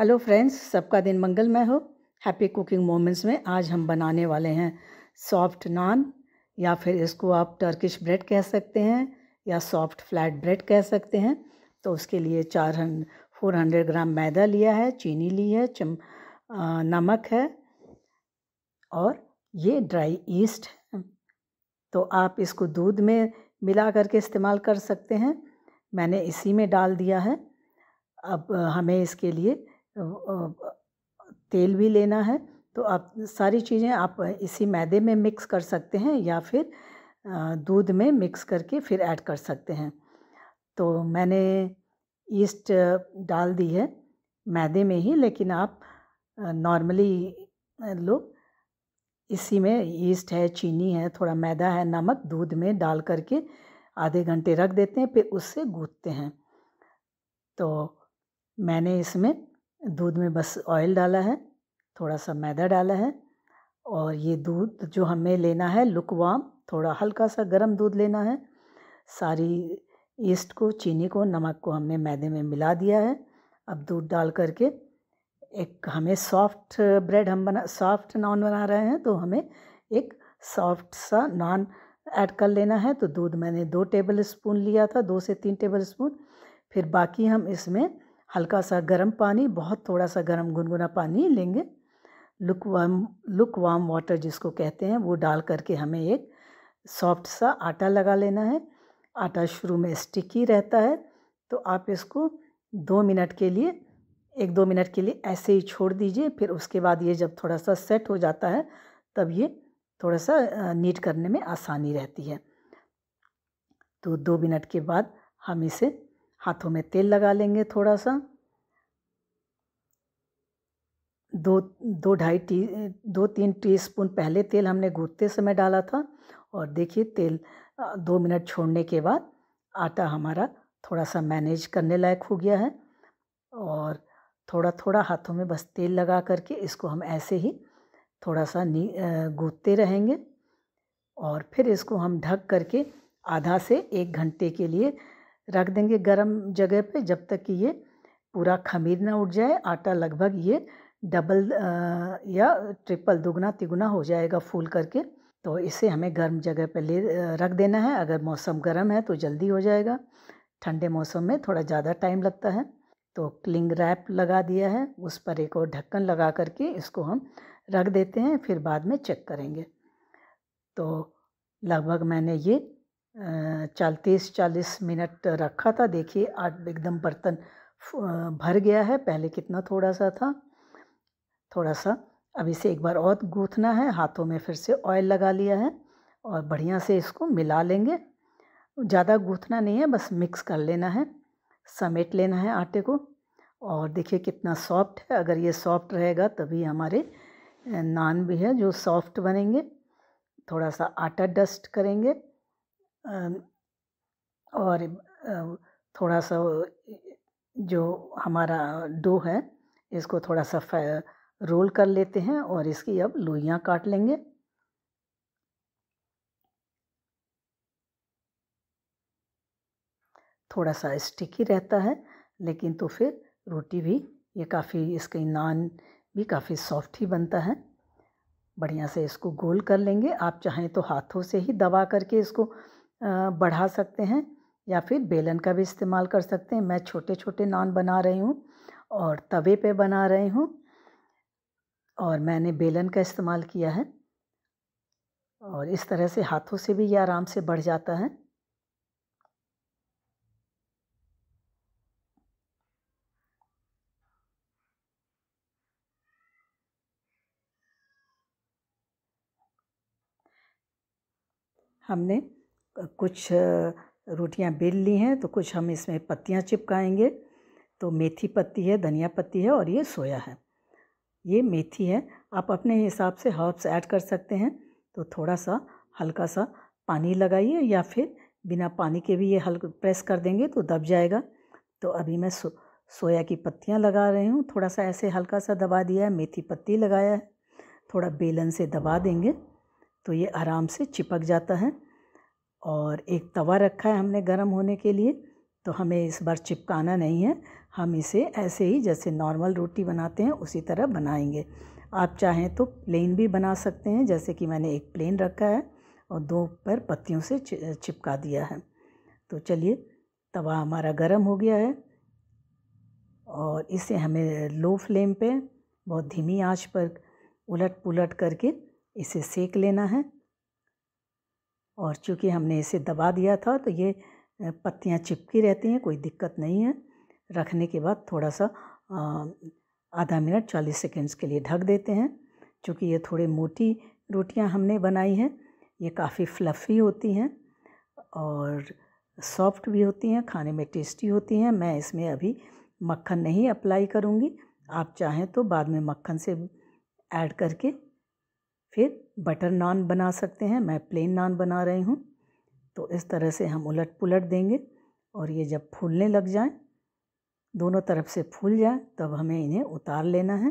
hello friends सबका दिन मंगलमय हो हैप्पी कुकिंग मोमेंट्स में आज हम बनाने वाले हैं सॉफ्ट नान या फिर इसको आप टर्किश ब्रेड कह सकते हैं या सॉफ्ट फ्लैट ब्रेड कह सकते हैं तो उसके लिए चार फोर हंड्रेड ग्राम मैदा लिया है चीनी ली है चम नमक है और ये ड्राई ईस्ट है तो आप इसको दूध में मिला करके इस्तेमाल कर सकते हैं मैंने इसी में डाल दिया है अब हमें इसके लिए तेल भी लेना है तो आप सारी चीज़ें आप इसी मैदे में मिक्स कर सकते हैं या फिर दूध में मिक्स करके फिर ऐड कर सकते हैं तो मैंने ईस्ट डाल दी है मैदे में ही लेकिन आप नॉर्मली लोग इसी में ईस्ट है चीनी है थोड़ा मैदा है नमक दूध में डाल करके आधे घंटे रख देते हैं फिर उससे गूँथते हैं तो मैंने इसमें दूध में बस ऑयल डाला है थोड़ा सा मैदा डाला है और ये दूध जो हमें लेना है लुकवाम थोड़ा हल्का सा गर्म दूध लेना है सारी ईस्ट को चीनी को नमक को हमने मैदे में मिला दिया है अब दूध डाल करके एक हमें सॉफ्ट ब्रेड हम बना सॉफ्ट नान बना रहे हैं तो हमें एक सॉफ्ट सा नान ऐड कर लेना है तो दूध मैंने दो टेबल स्पून लिया था दो से तीन टेबल स्पून फिर बाकी हम इसमें हल्का सा गर्म पानी बहुत थोड़ा सा गर्म गुनगुना पानी लेंगे lukewarm lukewarm water जिसको कहते हैं वो डाल करके हमें एक सॉफ्ट सा आटा लगा लेना है आटा शुरू में स्टिकी रहता है तो आप इसको दो मिनट के लिए एक दो मिनट के लिए ऐसे ही छोड़ दीजिए फिर उसके बाद ये जब थोड़ा सा सेट हो जाता है तब ये थोड़ा सा नीट करने में आसानी रहती है तो दो मिनट के बाद हम इसे हाथों में तेल लगा लेंगे थोड़ा सा दो दो ढाई टी दो तीन टीस्पून पहले तेल हमने गूंथते समय डाला था और देखिए तेल दो मिनट छोड़ने के बाद आटा हमारा थोड़ा सा मैनेज करने लायक हो गया है और थोड़ा थोड़ा हाथों में बस तेल लगा करके इसको हम ऐसे ही थोड़ा सा नी गूंथते रहेंगे और फिर इसको हम ढक करके आधा से एक घंटे के लिए रख देंगे गर्म जगह पे जब तक कि ये पूरा खमीर ना उठ जाए आटा लगभग ये डबल या ट्रिपल दुगना तिगुना हो जाएगा फूल करके तो इसे हमें गर्म जगह पे ले रख देना है अगर मौसम गर्म है तो जल्दी हो जाएगा ठंडे मौसम में थोड़ा ज़्यादा टाइम लगता है तो क्लिंग रैप लगा दिया है उस पर एक और ढक्कन लगा करके इसको हम रख देते हैं फिर बाद में चेक करेंगे तो लगभग मैंने ये चालतीस चालीस मिनट रखा था देखिए आट एकदम बर्तन भर गया है पहले कितना थोड़ा सा था थोड़ा सा अब इसे एक बार और गूँथना है हाथों में फिर से ऑयल लगा लिया है और बढ़िया से इसको मिला लेंगे ज़्यादा गूँथना नहीं है बस मिक्स कर लेना है समेट लेना है आटे को और देखिए कितना सॉफ्ट है अगर ये सॉफ्ट रहेगा तभी हमारे नान भी है जो सॉफ्ट बनेंगे थोड़ा सा आटा डस्ट करेंगे और थोड़ा सा जो हमारा डो है इसको थोड़ा सा रोल कर लेते हैं और इसकी अब लोइयाँ काट लेंगे थोड़ा सा स्टिकी रहता है लेकिन तो फिर रोटी भी ये काफ़ी इसके नान भी काफ़ी सॉफ्ट ही बनता है बढ़िया से इसको गोल कर लेंगे आप चाहें तो हाथों से ही दबा करके इसको बढ़ा सकते हैं या फिर बेलन का भी इस्तेमाल कर सकते हैं मैं छोटे छोटे नान बना रही हूँ और तवे पे बना रही हूँ और मैंने बेलन का इस्तेमाल किया है और इस तरह से हाथों से भी ये आराम से बढ़ जाता है हमने कुछ रोटियां बेल ली हैं तो कुछ हम इसमें पत्तियां चिपकाएंगे तो मेथी पत्ती है धनिया पत्ती है और ये सोया है ये मेथी है आप अपने हिसाब से हर्ब्स ऐड कर सकते हैं तो थोड़ा सा हल्का सा पानी लगाइए या फिर बिना पानी के भी ये हल्का प्रेस कर देंगे तो दब जाएगा तो अभी मैं सो सोया की पत्तियाँ लगा रही हूँ थोड़ा सा ऐसे हल्का सा दबा दिया है मेथी पत्ती लगाया है थोड़ा बेलन से दबा देंगे तो ये आराम से चिपक जाता है और एक तवा रखा है हमने गर्म होने के लिए तो हमें इस बार चिपकाना नहीं है हम इसे ऐसे ही जैसे नॉर्मल रोटी बनाते हैं उसी तरह बनाएंगे आप चाहें तो प्लेन भी बना सकते हैं जैसे कि मैंने एक प्लेन रखा है और दो पर पत्तियों से चिपका दिया है तो चलिए तवा हमारा गर्म हो गया है और इसे हमें लो फ्लेम पे बहुत धीमी आंच पर उलट पुलट करके इसे सेक लेना है और चूँकि हमने इसे दबा दिया था तो ये पत्तियाँ चिपकी रहती हैं कोई दिक्कत नहीं है रखने के बाद थोड़ा सा आधा मिनट चालीस सेकेंड्स के लिए ढक देते हैं चूँकि ये थोड़े मोटी रोटियाँ हमने बनाई हैं ये काफ़ी फ्लफ़ी होती हैं और सॉफ्ट भी होती हैं खाने में टेस्टी होती हैं मैं इसमें अभी मक्खन नहीं अप्लाई करूँगी आप चाहें तो बाद में मक्खन से ऐड करके फिर बटर नान बना सकते हैं मैं प्लेन नान बना रही हूँ तो इस तरह से हम उलट पुलट देंगे और ये जब फूलने लग जाए दोनों तरफ से फूल जाए तब हमें इन्हें उतार लेना है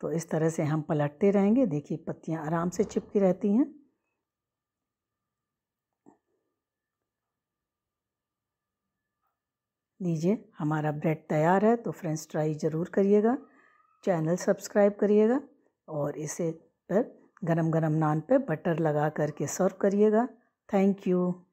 तो इस तरह से हम पलटते रहेंगे देखिए पत्तियाँ आराम से चिपकी रहती हैं लीजिए हमारा ब्रेड तैयार है तो फ्रेंड्स ट्राई ज़रूर करिएगा चैनल सब्सक्राइब करिएगा और इसे पर गरम गरम नान पे बटर लगा करके सर्व करिएगा थैंक यू